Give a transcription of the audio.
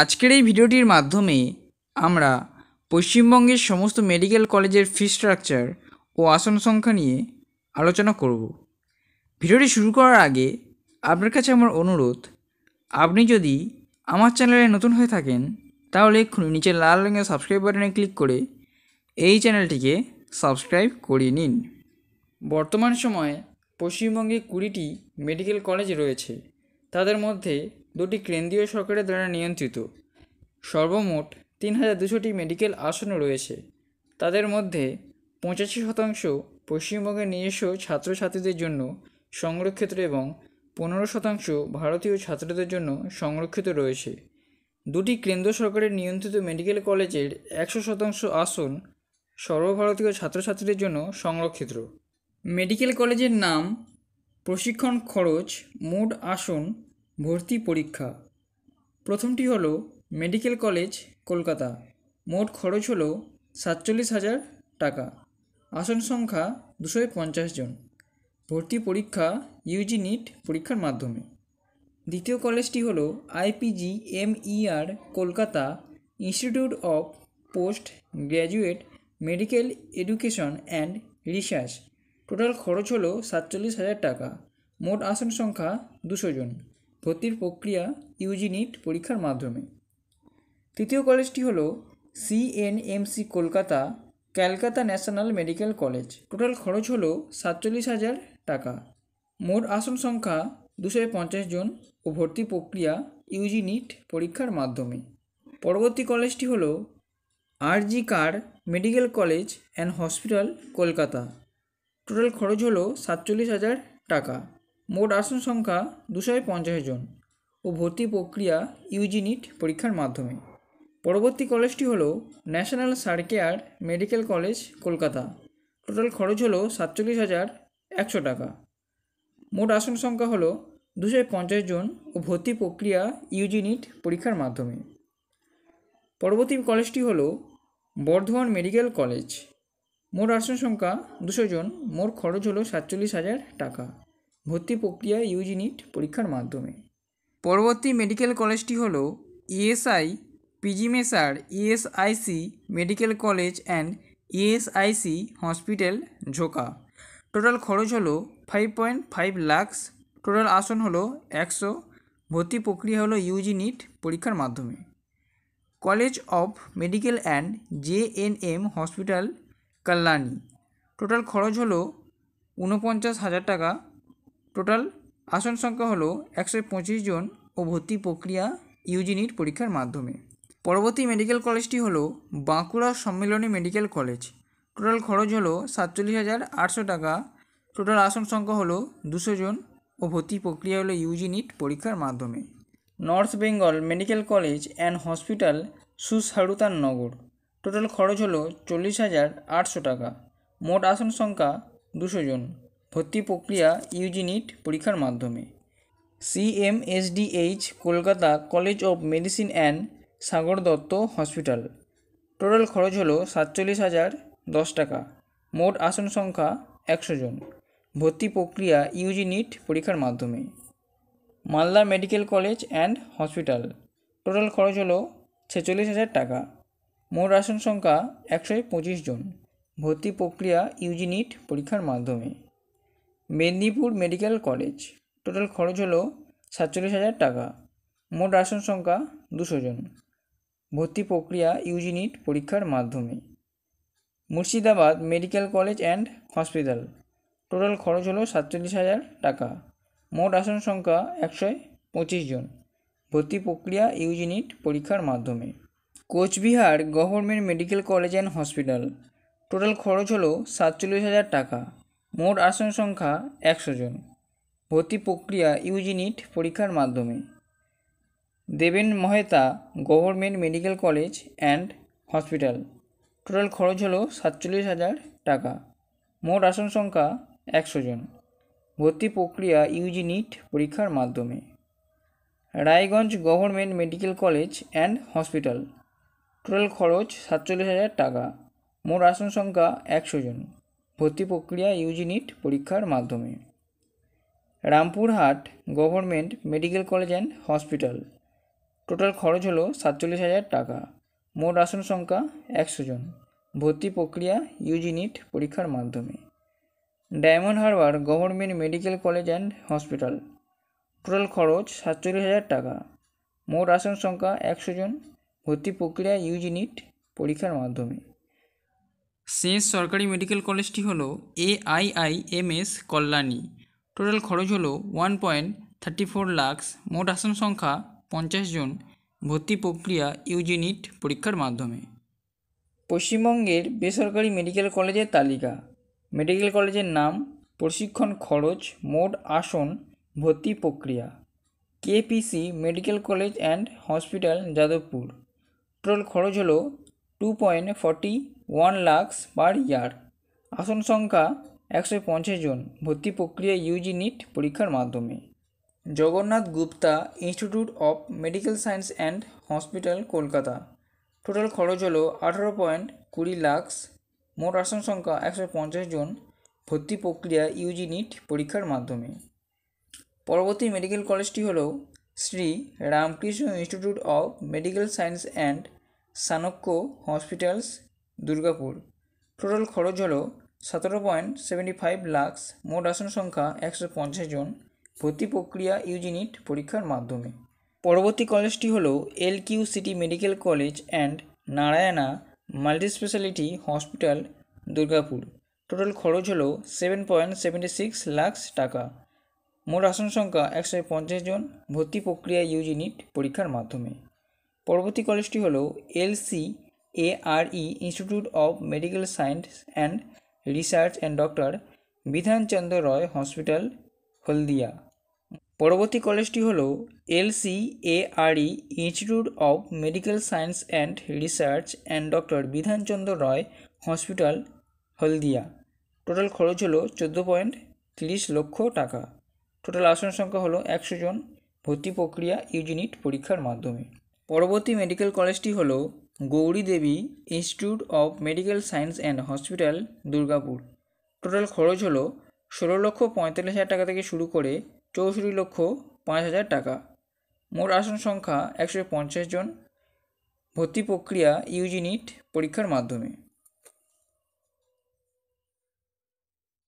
আজকের এই ভিডিওটির মাধ্যমে আমরা পশ্চিমবঙ্গের সমস্ত মেডিকেল কলেজের ফি স্ট্রাকচার ও আসন সংখ্যা নিয়ে আলোচনা করব ভিডিওটি শুরু করার আগে আপনার কাছে আমার অনুরোধ আপনি যদি আমার চ্যানেলে নতুন হয়ে থাকেন তাহলে এক্ষুনি নিচের লাল রঙের সাবস্ক্রাইব বাটনে ক্লিক করে এই চ্যানেলটিকে সাবস্ক্রাইব করিয়ে নিন বর্তমান সময়ে পশ্চিমবঙ্গে কুড়িটি মেডিকেল কলেজ রয়েছে তাদের মধ্যে দুটি কেন্দ্রীয় সরকারের দ্বারা নিয়ন্ত্রিত সর্বমোট তিন হাজার দুশোটি মেডিকেল আসনও রয়েছে তাদের মধ্যে পঁচাশি শতাংশ পশ্চিমবঙ্গের নিজস্ব ছাত্রছাত্রীদের জন্য সংরক্ষিত এবং পনেরো শতাংশ ভারতীয় ছাত্রদের জন্য সংরক্ষিত রয়েছে দুটি কেন্দ্র সরকারের নিয়ন্ত্রিত মেডিকেল কলেজের একশো শতাংশ আসন সর্বভারতীয় ছাত্রছাত্রীদের জন্য সংরক্ষিত মেডিকেল কলেজের নাম প্রশিক্ষণ খরচ মোট আসন ভর্তি পরীক্ষা প্রথমটি হলো মেডিকেল কলেজ কলকাতা মোট খরচ হলো সাতচল্লিশ হাজার টাকা আসন সংখ্যা দুশো পঞ্চাশ জন ভর্তি পরীক্ষা ইউজি নিট পরীক্ষার মাধ্যমে দ্বিতীয় কলেজটি হলো IPG M ER Kolkata institute of post graduate medical education and research total খরচ হলো সাতচল্লিশ হাজার টাকা মোট আসন সংখ্যা দুশো জন ভর্তির প্রক্রিয়া ইউজি নিট পরীক্ষার মাধ্যমে তৃতীয় কলেজটি হল CNMC Kolkata Calcutta national medical college total খরচ হলো সাতচল্লিশ হাজার টাকা মোট আসন সংখ্যা দুশো পঞ্চাশ জন ও ভর্তি প্রক্রিয়া ইউজি নিট পরীক্ষার মাধ্যমে পরবর্তী কলেজটি হল RG Kar medical college and hospital Kolkata total খরচ হলো সাতচল্লিশ হাজার টাকা মোট আসন সংখ্যা দুশো পঞ্চাশ জন ও ভর্তি প্রক্রিয়া ইউজিনিট পরীক্ষার মাধ্যমে পরবর্তী কলেজটি হলো ন্যাশনাল সার্কেয়ার মেডিকেল কলেজ কলকাতা টোটাল খরচ হলো সাতচল্লিশ হাজার একশো টাকা মোট আসন সংখ্যা হলো দুশো পঞ্চাশ জন ও ভর্তি প্রক্রিয়া ইউজিনিট পরীক্ষার মাধ্যমে পরবর্তী কলেজটি হলো বর্ধমান মেডিকেল কলেজ মোট আসন সংখ্যা দুশো জন মোট খরচ হলো সাতচল্লিশ হাজার টাকা ভর্তি প্রক্রিয়া ইউজিনিট পরীক্ষার মাধ্যমে পরবর্তী মেডিকেল কলেজটি হল ইএসআই পিজি মেসার ESIC medical college and ESIC hospital Joka total খরচ হলো five point five lakhs total আসন হলো একশো ভর্তি প্রক্রিয়া হলো ইউজিনিট পরীক্ষার মাধ্যমে college of medical and J N M hospital Kalyani total খরচ হলো ঊনপঞ্চাশ হাজার টাকা টোটাল আসন সংখ্যা হলো একশো পঁচিশ জন ও ভর্তি প্রক্রিয়া ইউজিনির পরীক্ষার মাধ্যমে পরবর্তী মেডিকেল কলেজটি হলো Bankura Sammilani medical college total খরচ হলো সাতচল্লিশ হাজার আটশো টাকা টোটাল আসন সংখ্যা হলো দুশো জন ও ভর্তি প্রক্রিয়া হলো ইউজিনিট পরীক্ষার মাধ্যমে north Bengal medical college and hospital Sushruta Nagar total খরচ হলো চল্লিশ হাজার আটশো টাকা মোট আসন সংখ্যা দুশো জন ভর্তি প্রক্রিয়া ইউজিনিট পরীক্ষার মাধ্যমে CMSDH Kolkata college of medicine and Sagar Dutta hospital total খরচ হলো সাতচল্লিশ হাজার দশ টাকা মোট আসন সংখ্যা একশো জন ভর্তি প্রক্রিয়া ইউজিনিট পরীক্ষার মাধ্যমে Malda medical college and hospital total খরচ হলো ছেচল্লিশ হাজার টাকা মোট আসন সংখ্যা একশো পঁচিশ জন ভর্তি প্রক্রিয়া ইউজিনিট পরীক্ষার মাধ্যমে মেদিনীপুর মেডিকেল কলেজ টোটাল খরচ হলো সাতচল্লিশ হাজার টাকা মোট আসন সংখ্যা দুশো জন ভর্তি প্রক্রিয়া ইউজিনিট পরীক্ষার মাধ্যমে Murshidabad medical college and hospital total খরচ হলো সাতচল্লিশ হাজার টাকা মোট আসন সংখ্যা একশো পঁচিশ জন ভর্তি প্রক্রিয়া ইউজিনিট পরীক্ষার মাধ্যমে Cooch Behar government medical college and hospital total খরচ হলো সাতচল্লিশ হাজার টাকা মোট আসন সংখ্যা একশো জন ভর্তি প্রক্রিয়া ইউজিনিট পরীক্ষার মাধ্যমে Deben Mahato government medical college and hospital total খরচ হলো সাতচল্লিশ হাজার টাকা মোট আসন সংখ্যা একশো জন ভর্তি প্রক্রিয়া ইউজিনিট পরীক্ষার মাধ্যমে Raiganj government medical college and hospital total খরচ সাতচল্লিশ হাজার টাকা মোট আসন সংখ্যা একশো জন ভর্তি প্রক্রিয়া ইউজিনিট পরীক্ষার মাধ্যমে Rampurhat government medical college and hospital total খরচ হলো সাতচল্লিশ হাজার টাকা মোট আসন সংখ্যা একশো জন ভর্তি প্রক্রিয়া ইউজিনিট পরীক্ষার মাধ্যমে Diamond Harbour government medical college and hospital total খরচ সাতচল্লিশ হাজার টাকা মোট আসন সংখ্যা একশো জন ভর্তি প্রক্রিয়া ইউজিনিট পরীক্ষার মাধ্যমে শেষ সরকারি মেডিকেল কলেজটি হলো এআইআইএমএস কল্যাণী টোটাল খরচ হলো one point thirty four lakhs মোট আসন সংখ্যা পঞ্চাশ জন ভর্তি প্রক্রিয়া ইউজিনিট পরীক্ষার মাধ্যমে পশ্চিমবঙ্গের বেসরকারি মেডিকেল কলেজের তালিকা মেডিকেল কলেজের নাম প্রশিক্ষণ খরচ মোট আসন ভর্তি প্রক্রিয়া KPC medical college and hospital Jadavpur total খরচ হলো two point forty one lakhs per year আসন সংখ্যা একশো পঞ্চাশ জন ভর্তি প্রক্রিয়া ইউজি নিট পরীক্ষার মাধ্যমে Jagannath Gupta institute of medical science and hospital Kolkata total খরচ হলো আঠারো পয়েন্ট কুড়ি লাক্স মোট আসন সংখ্যা একশো পঞ্চাশ জন ভর্তি প্রক্রিয়া ইউজি নিট পরীক্ষার মাধ্যমে পরবর্তী মেডিকেল কলেজটি হল Shri Ramkrishna institute of medical science and Sanaka hospitals Durgapur total খরচ হলো সতেরো পয়েন্ট সেভেন্টি ফাইভ লাখস মোট আসন সংখ্যা একশো পঞ্চাশ জন ভর্তি প্রক্রিয়া ইউজিনিট পরীক্ষার মাধ্যমে পরবর্তী কলেজটি হল L Q city medical college and Narayana multispeciality hospital Durgapur total খরচ হলো seven point seventy six lakhs টাকা মোট আসন সংখ্যা একশো পঞ্চাশ জন ভর্তি প্রক্রিয়া ইউজিনিট পরীক্ষার মাধ্যমে পরবর্তী কলেজটি হল LC ARE institute of medical science and research and doctor Bidhan Chandra Roy hospital Haldia পরবর্তী কলেজটি হল ARE institute of medical science and research and doctor Bidhan Chandra Roy hospital Haldia total খরচ হলো চোদ্দো পয়েন্ট তিরিশ লক্ষ টাকা টোটাল আসন সংখ্যা হলো একশো জন ভর্তি প্রক্রিয়া ইউনিট পরীক্ষার মাধ্যমে পরবর্তী মেডিকেল কলেজটি হলো Gouri Devi institute of medical science and hospital Durgapur total খরচ হলো ষোলো লক্ষ পঁয়তাল্লিশ হাজার টাকা থেকে শুরু করে চৌষট্টি লক্ষ পাঁচ হাজার টাকা মোট আসন সংখ্যা একশো পঞ্চাশ জন ভর্তি প্রক্রিয়া ইউজিনিট পরীক্ষার মাধ্যমে